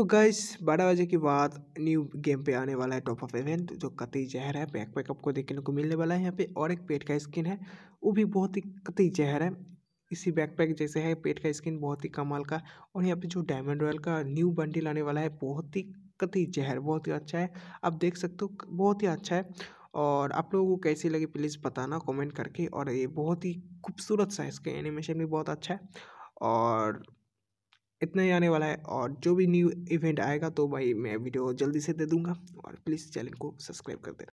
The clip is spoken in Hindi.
तो गाइस बारह बजे के बाद न्यू गेम पे आने वाला है टॉप ऑफ इवेंट जो कतई जहर है बैक पैकअप आपको देखने को मिलने वाला है यहाँ पे और एक पेट का स्किन है वो भी बहुत ही कतई जहर है इसी बैकपैक जैसे है पेट का स्किन बहुत ही कमाल का और यहाँ पे जो डायमंड रॉयल का न्यू बंडी आने वाला है बहुत ही कतई जहर बहुत ही अच्छा है आप देख सकते हो बहुत ही अच्छा है और आप लोगों को कैसी लगी प्लीज़ बताना कमेंट करके और ये बहुत ही खूबसूरत सा इसका एनिमेशन भी बहुत अच्छा है और इतना ही आने वाला है और जो भी न्यू इवेंट आएगा तो भाई मैं वीडियो जल्दी से दे दूँगा और प्लीज़ चैनल को सब्सक्राइब कर दे